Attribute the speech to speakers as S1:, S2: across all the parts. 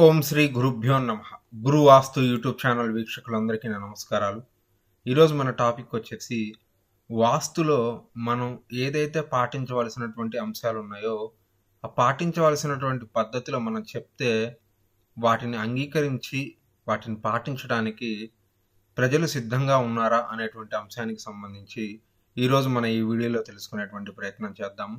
S1: ఓం శ్రీ గురుభ్యో నమ గురు వాస్తు YouTube channel వీక్షకులందరికీ నా నమస్కారాలు ఈరోజు మన టాపిక్ వచ్చేసి వాస్తులో మనం ఏదైతే పాటించవలసినటువంటి అంశాలు ఉన్నాయో ఆ పాటించవలసినటువంటి పద్ధతిలో మనం చెప్తే వాటిని అంగీకరించి వాటిని పాటించడానికి ప్రజలు సిద్ధంగా ఉన్నారా అనేటువంటి అంశానికి సంబంధించి ఈరోజు మనం ఈ వీడియోలో తెలుసుకునేటువంటి ప్రయత్నం చేద్దాము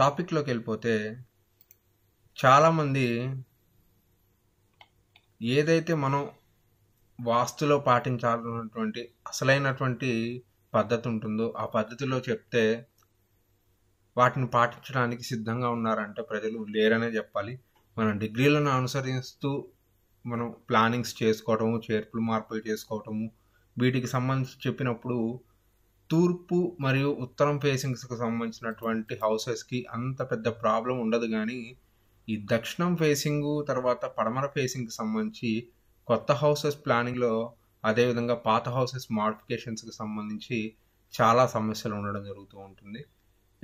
S1: టాపిక్లోకి వెళ్ళిపోతే చాలామంది ఏదైతే మనం వాస్తులో పాటించాలన్నటువంటి అసలైనటువంటి పద్ధతి ఉంటుందో ఆ పద్ధతిలో చెప్తే వాటిని పాటించడానికి సిద్ధంగా ఉన్నారంటే ప్రజలు లేరనే చెప్పాలి మనం డిగ్రీలను అనుసరిస్తూ మనం ప్లానింగ్స్ చేసుకోవటము చేర్పులు మార్పులు చేసుకోవటము వీటికి సంబంధించి చెప్పినప్పుడు తూర్పు మరియు ఉత్తరం ఫేసింగ్స్కి సంబంధించినటువంటి హౌసెస్కి అంత పెద్ద ప్రాబ్లం ఉండదు కానీ ఈ దక్షిణం ఫేసింగ్ తర్వాత పడమర ఫేసింగ్కి సంబంధించి కొత్త హౌసెస్ ప్లానింగ్లో అదేవిధంగా పాత హౌసెస్ మాడిఫికేషన్స్కి సంబంధించి చాలా సమస్యలు ఉండడం జరుగుతూ ఉంటుంది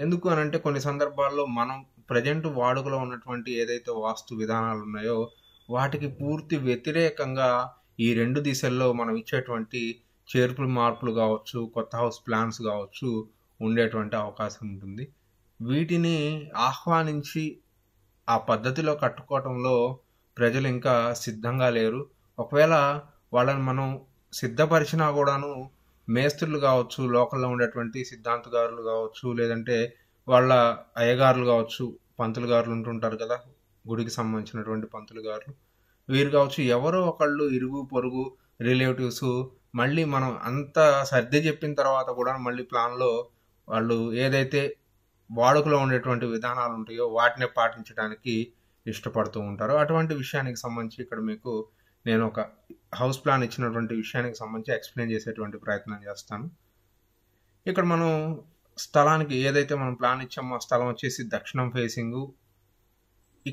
S1: ఎందుకు అని అంటే కొన్ని సందర్భాల్లో మనం ప్రజెంట్ వాడుకలో ఉన్నటువంటి ఏదైతే వాస్తు విధానాలు ఉన్నాయో వాటికి పూర్తి వ్యతిరేకంగా ఈ రెండు దిశల్లో మనం ఇచ్చేటువంటి చేర్పులు మార్పులు కావచ్చు కొత్త హౌస్ ప్లాన్స్ కావచ్చు ఉండేటువంటి అవకాశం ఉంటుంది వీటిని ఆహ్వానించి ఆ పద్ధతిలో కట్టుకోవటంలో ప్రజలు ఇంకా సిద్ధంగా లేరు ఒకవేళ వాళ్ళని మనం సిద్ధపరిచినా కూడాను మేస్త్రులు కావచ్చు లోకల్లో ఉండేటువంటి సిద్ధాంతగారులు కావచ్చు లేదంటే వాళ్ళ అయ్యగారులు కావచ్చు పంతులు గారులు ఉంటుంటారు కదా గుడికి సంబంధించినటువంటి పంతులు గారులు వీరు కావచ్చు ఎవరో ఒకళ్ళు ఇరుగు పొరుగు రిలేటివ్స్ మళ్ళీ మనం అంత సర్ది చెప్పిన తర్వాత కూడా మళ్ళీ ప్లాన్లో వాళ్ళు ఏదైతే వాడుకలో ఉండేటువంటి విధానాలు ఉంటాయో వాటిని పాటించడానికి ఇష్టపడుతూ ఉంటారు అటువంటి విషయానికి సంబంధించి ఇక్కడ మీకు నేను ఒక హౌస్ ప్లాన్ ఇచ్చినటువంటి విషయానికి సంబంధించి ఎక్స్ప్లెయిన్ చేసేటువంటి ప్రయత్నం చేస్తాను ఇక్కడ మనం స్థలానికి ఏదైతే మనం ప్లాన్ ఇచ్చామో స్థలం వచ్చేసి దక్షిణం ఫేసింగు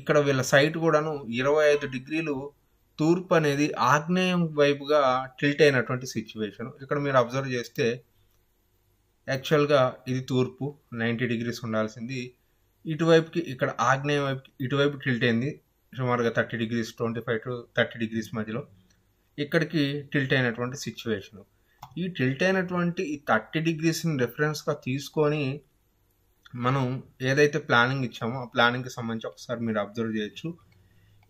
S1: ఇక్కడ వీళ్ళ సైట్ కూడాను ఇరవై ఐదు డిగ్రీలు తూర్పు అనేది ఆగ్నేయం వైపుగా టిల్ట్ అయినటువంటి సిచ్యువేషన్ ఇక్కడ మీరు అబ్జర్వ్ చేస్తే యాక్చువల్గా ఇది తూర్పు నైంటీ డిగ్రీస్ ఉండాల్సింది ఇటువైపుకి ఇక్కడ ఆగ్నేయం వైపు ఇటువైపు టిల్ట్ అయింది సుమారుగా thirty degrees twenty five to thirty degrees మధ్యలో ఇక్కడికి టిల్ట్ అయినటువంటి సిచ్యువేషన్ ఈ టిల్ట్ అయినటువంటి ఈ థర్టీ డిగ్రీస్ని రెఫరెన్స్గా తీసుకొని మనం ఏదైతే ప్లానింగ్ ఇచ్చామో ఆ ప్లానింగ్కి సంబంధించి ఒకసారి మీరు అబ్జర్వ్ చేయొచ్చు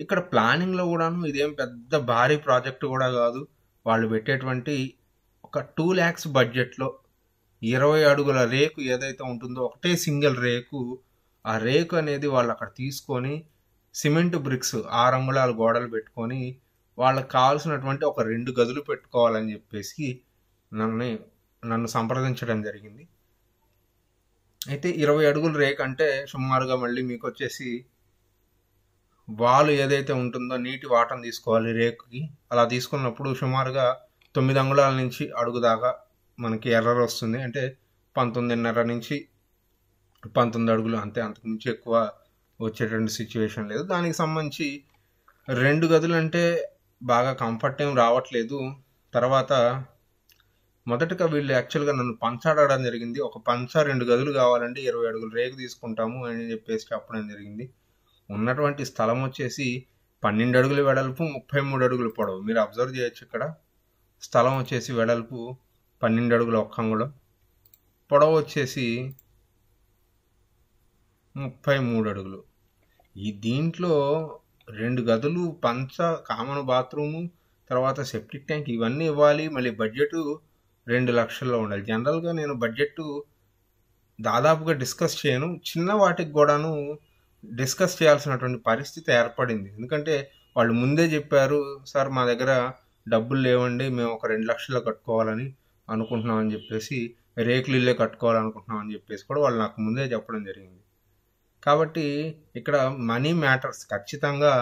S1: ఇక్కడ ప్లానింగ్లో కూడాను ఇదేం పెద్ద భారీ ప్రాజెక్ట్ కూడా కాదు వాళ్ళు పెట్టేటువంటి ఒక టూ ల్యాక్స్ బడ్జెట్లో ఇరవై అడుగుల రేకు ఏదైతే ఉంటుందో ఒకటే సింగిల్ రేకు ఆ రేకు అనేది వాళ్ళు అక్కడ తీసుకొని సిమెంట్ బ్రిక్స్ ఆరు అంగుళాలు గోడలు పెట్టుకొని వాళ్ళకి కావాల్సినటువంటి ఒక రెండు గదులు పెట్టుకోవాలని చెప్పేసి నన్ను నన్ను సంప్రదించడం జరిగింది అయితే ఇరవై అడుగుల రేక్ అంటే సుమారుగా మళ్ళీ మీకు వచ్చేసి వాలు ఏదైతే ఉంటుందో నీటి వాటను తీసుకోవాలి రేకుకి అలా తీసుకున్నప్పుడు సుమారుగా తొమ్మిది అంగుళాల నుంచి అడుగుదాకా మనకి ఎర్ర వస్తుంది అంటే పంతొమ్మిదిన్నర నుంచి పంతొమ్మిది అడుగులు అంతే అంతకుమించి ఎక్కువ వచ్చేటువంటి సిచ్యువేషన్ లేదు దానికి సంబంధించి రెండు గదులు అంటే బాగా కంఫర్ట్ ఏం రావట్లేదు తర్వాత మొదటగా వీళ్ళు యాక్చువల్గా నన్ను పంచ అడగడం జరిగింది ఒక పంచ రెండు గదులు కావాలంటే ఇరవై అడుగులు రేకు తీసుకుంటాము అని చెప్పేసి చెప్పడం జరిగింది ఉన్నటువంటి స్థలం వచ్చేసి పన్నెండు అడుగుల వెడల్పు ముప్పై మూడు అడుగుల పొడవు మీరు అబ్జర్వ్ చేయొచ్చు ఇక్కడ స్థలం వచ్చేసి వెడల్పు పన్నెండు అడుగుల ఒక్క అంగుళం పొడవు వచ్చేసి ముప్పై మూడు అడుగులు ఈ దీంట్లో రెండు గదులు పంచ కామన్ బాత్రూము తర్వాత సెప్టిక్ ట్యాంక్ ఇవన్నీ ఇవ్వాలి మళ్ళీ బడ్జెట్ రెండు లక్షల్లో ఉండాలి జనరల్గా నేను బడ్జెట్ దాదాపుగా డిస్కస్ చేయను చిన్న వాటికి కూడాను డిస్కస్ చేయాల్సినటువంటి పరిస్థితి ఏర్పడింది ఎందుకంటే వాళ్ళు ముందే చెప్పారు సార్ మా దగ్గర డబ్బులు లేవండి మేము ఒక రెండు లక్షలు కట్టుకోవాలని అనుకుంటున్నామని చెప్పేసి రేకులు ఇల్లే కట్టుకోవాలనుకుంటున్నామని చెప్పేసి కూడా వాళ్ళు నాకు ముందే చెప్పడం జరిగింది కాబట్టి ఇక్కడ మనీ మ్యాటర్స్ ఖచ్చితంగా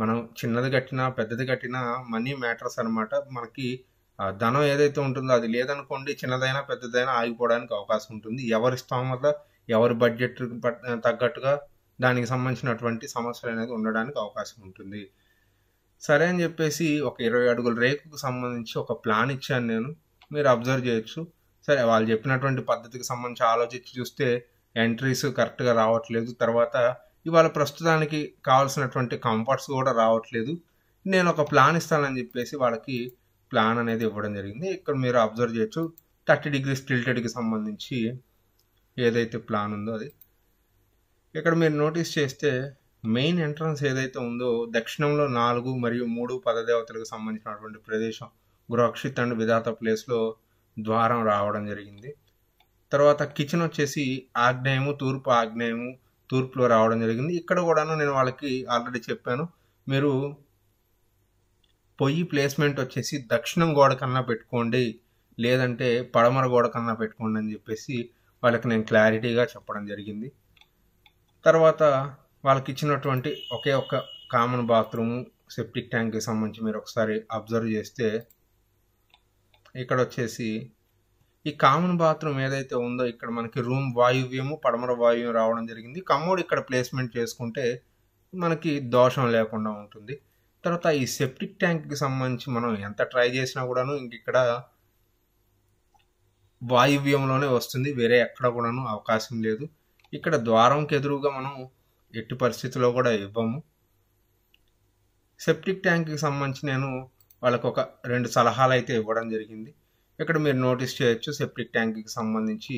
S1: మనం చిన్నది కట్టినా పెద్దది కట్టినా మనీ మ్యాటర్స్ అనమాట మనకి ధనం ఏదైతే ఉంటుందో అది లేదనుకోండి చిన్నదైనా పెద్దదైనా ఆగిపోవడానికి అవకాశం ఉంటుంది ఎవరి స్తోమత ఎవరి బడ్జెట్ తగ్గట్టుగా దానికి సంబంధించినటువంటి సమస్యలు అనేది ఉండడానికి అవకాశం ఉంటుంది సరే అని చెప్పేసి ఒక ఇరవై అడుగుల రేకుకు సంబంధించి ఒక ప్లాన్ ఇచ్చాను నేను మీరు అబ్జర్వ్ చేయొచ్చు సరే వాళ్ళు చెప్పినటువంటి పద్ధతికి సంబంధించి ఆలోచించి చూస్తే ఎంట్రీస్ కరెక్ట్గా రావట్లేదు తర్వాత ఇవాళ ప్రస్తుతానికి కావాల్సినటువంటి కంఫర్ట్స్ కూడా రావట్లేదు నేను ఒక ప్లాన్ ఇస్తానని చెప్పేసి వాళ్ళకి ప్లాన్ అనేది ఇవ్వడం జరిగింది ఇక్కడ మీరు అబ్జర్వ్ చేయొచ్చు థర్టీ డిగ్రీస్ టిల్టెడ్కి సంబంధించి ఏదైతే ప్లాన్ ఉందో అది ఇక్కడ మీరు నోటీస్ చేస్తే మెయిన్ ఎంట్రన్స్ ఏదైతే ఉందో దక్షిణంలో నాలుగు మరియు మూడు పదదేవతలకు సంబంధించినటువంటి ప్రదేశం గృహక్షిత్ అండ్ విధాత ప్లేస్లో ద్వారం రావడం జరిగింది తర్వాత కిచెన్ వచ్చేసి ఆగ్నేయము తూర్పు ఆగ్నేయము తూర్పులో రావడం జరిగింది ఇక్కడ కూడాను నేను వాళ్ళకి ఆల్రెడీ చెప్పాను మీరు పొయ్యి ప్లేస్మెంట్ వచ్చేసి దక్షిణం గోడ కన్నా పెట్టుకోండి లేదంటే పడమర గోడ కన్నా పెట్టుకోండి అని చెప్పేసి వాళ్ళకి నేను క్లారిటీగా చెప్పడం జరిగింది తర్వాత వాళ్ళకి ఇచ్చినటువంటి ఒకే ఒక్క కామన్ బాత్రూము సెప్టిక్ ట్యాంక్కి సంబంధించి మీరు ఒకసారి అబ్జర్వ్ చేస్తే ఇక్కడ వచ్చేసి ఈ కామన్ బాత్రూమ్ ఏదైతే ఉందో ఇక్కడ మనకి రూమ్ వాయువ్యము పడమర వాయువ్యం రావడం జరిగింది కమ్మోడు ఇక్కడ ప్లేస్మెంట్ చేసుకుంటే మనకి దోషం లేకుండా ఉంటుంది తర్వాత ఈ సెప్టిక్ ట్యాంక్కి సంబంధించి మనం ఎంత ట్రై చేసినా కూడాను ఇంక ఇక్కడ వాయువ్యంలోనే వస్తుంది వేరే ఎక్కడ కూడాను అవకాశం లేదు ఇక్కడ ద్వారంకి ఎదురుగా మనం ఎట్టి పరిస్థితిలో కూడా ఇవ్వము సెప్టిక్ ట్యాంక్కి సంబంధించి నేను వాళ్ళకు ఒక రెండు సలహాలు అయితే ఇవ్వడం జరిగింది ఇక్కడ మీరు నోటీస్ చేయొచ్చు సెప్టిక్ ట్యాంక్కి సంబంధించి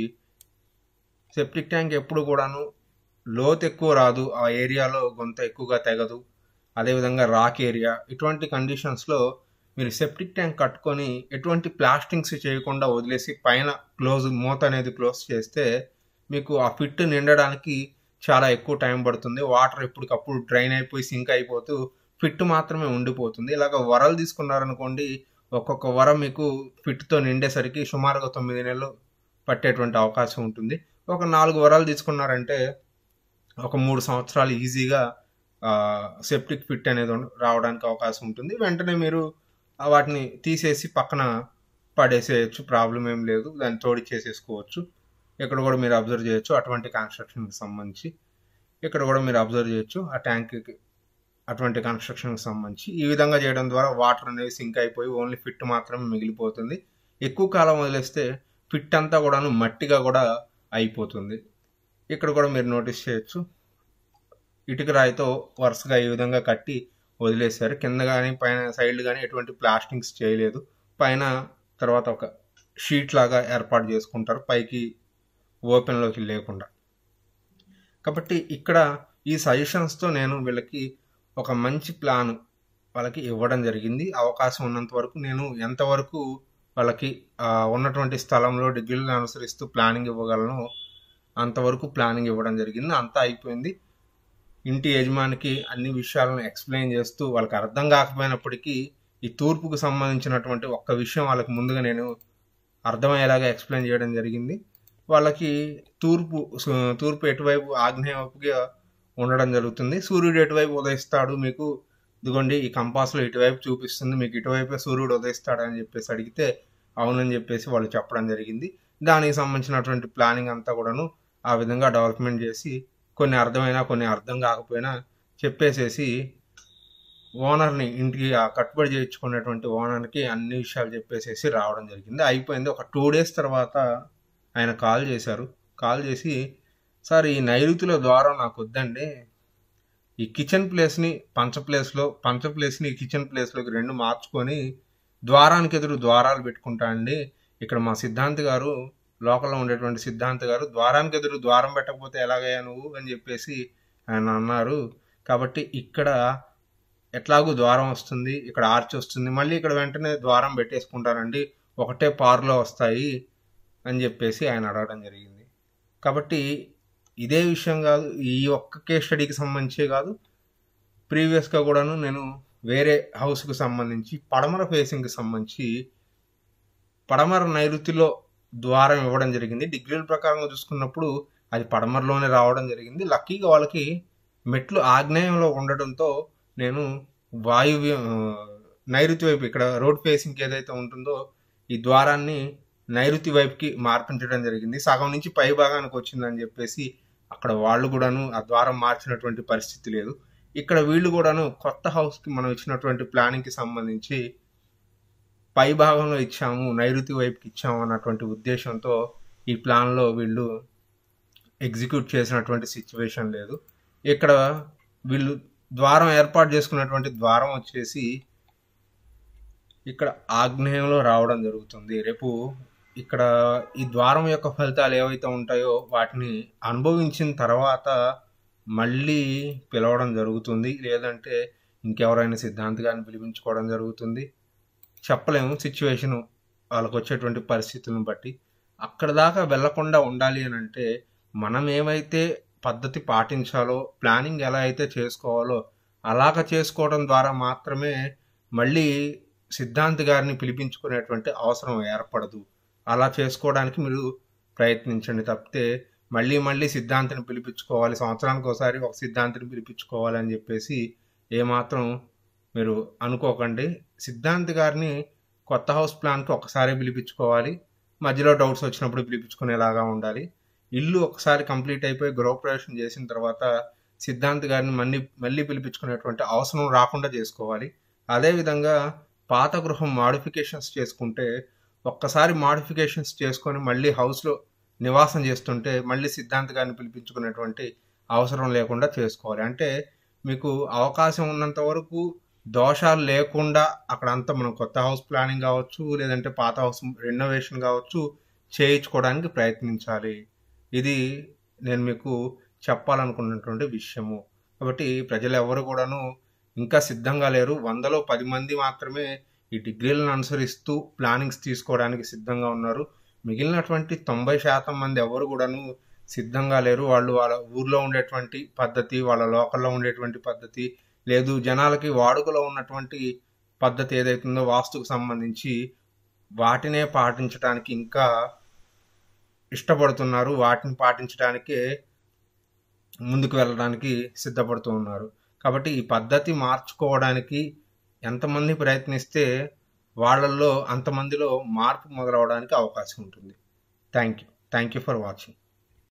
S1: సెప్టిక్ ట్యాంక్ ఎప్పుడు కూడాను లోత్ ఎక్కువ రాదు ఆ ఏరియాలో గొంత ఎక్కువగా తెగదు అదేవిధంగా రాక్ ఏరియా ఇటువంటి కండిషన్స్లో మీరు సెప్టిక్ ట్యాంక్ కట్టుకొని ఎటువంటి ప్లాస్టింగ్స్ చేయకుండా వదిలేసి పైన క్లోజ్ మూత అనేది క్లోజ్ చేస్తే మీకు ఆ పిట్ నిండడానికి చాలా ఎక్కువ టైం పడుతుంది వాటర్ ఎప్పటికప్పుడు డ్రైన్ అయిపోయి సింక్ అయిపోతూ ఫిట్ మాత్రమే ఉండిపోతుంది ఇలాగ వరలు తీసుకున్నారనుకోండి ఒక్కొక్క వర మీకు ఫిట్తో నిండేసరికి సుమారుగా తొమ్మిది నెలలు పట్టేటువంటి అవకాశం ఉంటుంది ఒక నాలుగు వరాలు తీసుకున్నారంటే ఒక మూడు సంవత్సరాలు ఈజీగా సెప్టిక్ ఫిట్ అనేది రావడానికి అవకాశం ఉంటుంది వెంటనే మీరు వాటిని తీసేసి పక్కన పడేసేయచ్చు ప్రాబ్లం ఏం లేదు దాన్ని తోడి చేసేసుకోవచ్చు ఇక్కడ కూడా మీరు అబ్జర్వ్ చేయొచ్చు అటువంటి కన్స్ట్రక్షన్కి సంబంధించి ఇక్కడ కూడా మీరు అబ్జర్వ్ చేయొచ్చు ఆ ట్యాంక్కి అటువంటి కన్స్ట్రక్షన్కి సంబంధించి ఈ విధంగా చేయడం ద్వారా వాటర్ అనేది సింక్ అయిపోయి ఓన్లీ ఫిట్ మాత్రమే మిగిలిపోతుంది ఎక్కువ కాలం వదిలేస్తే ఫిట్ అంతా కూడాను మట్టిగా కూడా అయిపోతుంది ఇక్కడ కూడా మీరు నోటీస్ చేయొచ్చు ఇటుక రాయితో వరుసగా ఈ విధంగా కట్టి వదిలేశారు కింద కానీ పైన సైడ్ కానీ ఎటువంటి ప్లాస్టింగ్స్ చేయలేదు పైన తర్వాత ఒక షీట్ లాగా ఏర్పాటు చేసుకుంటారు పైకి ఓపెన్లోకి లేకుండా కాబట్టి ఇక్కడ ఈ సజెషన్స్తో నేను వీళ్ళకి ఒక మంచి ప్లాన్ వాళ్ళకి ఇవ్వడం జరిగింది అవకాశం ఉన్నంత వరకు నేను ఎంతవరకు వాళ్ళకి ఉన్నటువంటి స్థలంలో డిగ్రీలను అనుసరిస్తూ ప్లానింగ్ ఇవ్వగలను అంతవరకు ప్లానింగ్ ఇవ్వడం జరిగింది అంతా అయిపోయింది ఇంటి యజమానికి అన్ని విషయాలను ఎక్స్ప్లెయిన్ చేస్తూ వాళ్ళకి అర్థం కాకపోయినప్పటికీ ఈ తూర్పుకు సంబంధించినటువంటి ఒక్క విషయం వాళ్ళకి ముందుగా నేను అర్థమయ్యేలాగా ఎక్స్ప్లెయిన్ చేయడం జరిగింది వాళ్ళకి తూర్పు తూర్పు ఎటువైపు ఆగ్నేయ వైపుగా ఉండడం జరుగుతుంది సూర్యుడు ఎటువైపు ఉదయిస్తాడు మీకు ఇదిగోండి ఈ కంపాస్లో ఇటువైపు చూపిస్తుంది మీకు ఇటువైపే సూర్యుడు ఉదయిస్తాడు అని చెప్పేసి అడిగితే అవునని చెప్పేసి వాళ్ళు చెప్పడం జరిగింది దానికి సంబంధించినటువంటి ప్లానింగ్ అంతా కూడాను ఆ విధంగా డెవలప్మెంట్ చేసి కొన్ని అర్థమైనా కొన్ని అర్థం కాకపోయినా చెప్పేసేసి ఓనర్ని ఇంటికి ఆ కట్టుబడి చేయించుకునేటువంటి ఓనర్కి అన్ని విషయాలు చెప్పేసేసి రావడం జరిగింది అయిపోయింది ఒక టూ డేస్ తర్వాత ఆయన కాల్ చేశారు కాల్ చేసి సార్ ఈ నైరుతిలో ద్వారం నాకు వద్దండి ఈ కిచెన్ ప్లేస్ని పంచ ప్లేస్లో పంచ ప్లేస్ని కిచెన్ ప్లేస్లోకి రెండు మార్చుకొని ద్వారానికి ఎదురు ద్వారాలు పెట్టుకుంటా అండి ఇక్కడ మా సిద్ధాంత్ గారు లోకల్లో ఉండేటువంటి సిద్ధాంత్ గారు ద్వారానికి ఎదురు ద్వారం పెట్టకపోతే ఎలాగయ్యా నువ్వు అని చెప్పేసి ఆయన అన్నారు కాబట్టి ఇక్కడ ఎట్లాగూ ద్వారం వస్తుంది ఇక్కడ ఆర్చ్ వస్తుంది మళ్ళీ ఇక్కడ వెంటనే ద్వారం పెట్టేసుకుంటారండి ఒకటే పార్లో వస్తాయి అని చెప్పేసి ఆయన అడగడం జరిగింది కాబట్టి ఇదే విషయం కాదు ఈ ఒక్క కేస్ స్టడీకి సంబంధించే కాదు ప్రీవియస్గా కూడాను నేను వేరే హౌస్కు సంబంధించి పడమర ఫేసింగ్కి సంబంధించి పడమర నైరుతిలో ద్వారం ఇవ్వడం జరిగింది డిగ్రీల ప్రకారంగా చూసుకున్నప్పుడు అది పడమరలోనే రావడం జరిగింది లక్కీగా వాళ్ళకి మెట్లు ఆగ్నేయంలో ఉండడంతో నేను వాయువ్య నైరుతి వైపు ఇక్కడ రోడ్ ఫేసింగ్ ఏదైతే ఉంటుందో ఈ ద్వారాన్ని నైరుతి వైపుకి మార్పించడం జరిగింది సగం నుంచి పై భాగానికి వచ్చిందని చెప్పేసి అక్కడ వాళ్ళు కూడాను ఆ ద్వారం మార్చినటువంటి పరిస్థితి లేదు ఇక్కడ వీళ్ళు కూడాను కొత్త హౌస్కి మనం ఇచ్చినటువంటి ప్లానింగ్కి సంబంధించి పై భాగంలో ఇచ్చాము నైరుతి వైపుకి ఇచ్చాము అన్నటువంటి ఉద్దేశంతో ఈ ప్లాన్లో వీళ్ళు ఎగ్జిక్యూట్ చేసినటువంటి సిచ్యువేషన్ లేదు ఇక్కడ వీళ్ళు ద్వారం ఏర్పాటు చేసుకున్నటువంటి ద్వారం వచ్చేసి ఇక్కడ ఆగ్నేయంలో రావడం జరుగుతుంది రేపు ఇక్కడ ఈ ద్వారం యొక్క ఫలితాలు ఏవైతే ఉంటాయో వాటిని అనుభవించిన తర్వాత మళ్ళీ పిలవడం జరుగుతుంది లేదంటే ఇంకెవరైనా సిద్ధాంతి పిలిపించుకోవడం జరుగుతుంది చెప్పలేము సిచ్యువేషను వాళ్ళకు వచ్చేటువంటి పరిస్థితులను బట్టి అక్కడ దాకా వెళ్లకుండా ఉండాలి అని అంటే మనం ఏమైతే పద్ధతి పాటించాలో ప్లానింగ్ ఎలా అయితే చేసుకోవాలో అలాగ చేసుకోవడం ద్వారా మాత్రమే మళ్ళీ సిద్ధాంత్ గారిని పిలిపించుకునేటువంటి అవసరం ఏర్పడదు అలా చేసుకోవడానికి మీరు ప్రయత్నించండి తప్పితే మళ్ళీ మళ్ళీ సిద్ధాంతిని పిలిపించుకోవాలి సంవత్సరానికి ఒకసారి ఒక సిద్ధాంతిని పిలిపించుకోవాలి అని చెప్పేసి ఏమాత్రం మీరు అనుకోకండి సిద్ధాంత్ గారిని కొత్త హౌస్ ప్లాన్కి ఒకసారి పిలిపించుకోవాలి మధ్యలో డౌట్స్ వచ్చినప్పుడు పిలిపించుకునేలాగా ఉండాలి ఇల్లు ఒకసారి కంప్లీట్ అయిపోయి గృహప్రవేశం చేసిన తర్వాత సిద్ధాంత్ గారిని మళ్ళీ మళ్ళీ పిలిపించుకునేటువంటి అవసరం రాకుండా చేసుకోవాలి అదేవిధంగా పాత గృహం మాడిఫికేషన్స్ చేసుకుంటే ఒక్కసారి మాడిఫికేషన్స్ చేసుకొని మళ్ళీ హౌస్లో నివాసం చేస్తుంటే మళ్ళీ సిద్ధాంత గారిని పిలిపించుకునేటువంటి అవసరం లేకుండా చేసుకోవాలి అంటే మీకు అవకాశం ఉన్నంత వరకు దోషాలు లేకుండా అక్కడ అంతా మనం కొత్త హౌస్ ప్లానింగ్ కావచ్చు లేదంటే పాత హౌస్ రెనోవేషన్ కావచ్చు చేయించుకోవడానికి ప్రయత్నించాలి ఇది నేను మీకు చెప్పాలనుకున్నటువంటి విషయము కాబట్టి ప్రజలు ఎవరు కూడాను ఇంకా సిద్ధంగా లేరు వందలో పది మంది మాత్రమే ఈ డిగ్రీలను అనుసరిస్తూ ప్లానింగ్స్ తీసుకోవడానికి సిద్ధంగా ఉన్నారు మిగిలినటువంటి తొంభై శాతం మంది ఎవరు కూడాను సిద్ధంగా లేరు వాళ్ళు వాళ్ళ ఊర్లో ఉండేటువంటి పద్ధతి వాళ్ళ లోకల్లో ఉండేటువంటి పద్ధతి లేదు జనాలకి వాడుకలో ఉన్నటువంటి పద్ధతి ఏదైతుందో వాస్తుకు సంబంధించి వాటినే పాటించడానికి ఇంకా ఇష్టపడుతున్నారు వాటిని పాటించడానికే ముందుకు వెళ్ళడానికి సిద్ధపడుతూ ఉన్నారు కాబట్టి ఈ పద్ధతి మార్చుకోవడానికి ఎంతమంది ప్రయత్నిస్తే వాళ్ళల్లో అంతమందిలో మార్పు మొదలవడానికి అవకాశం ఉంటుంది thank you thank you for watching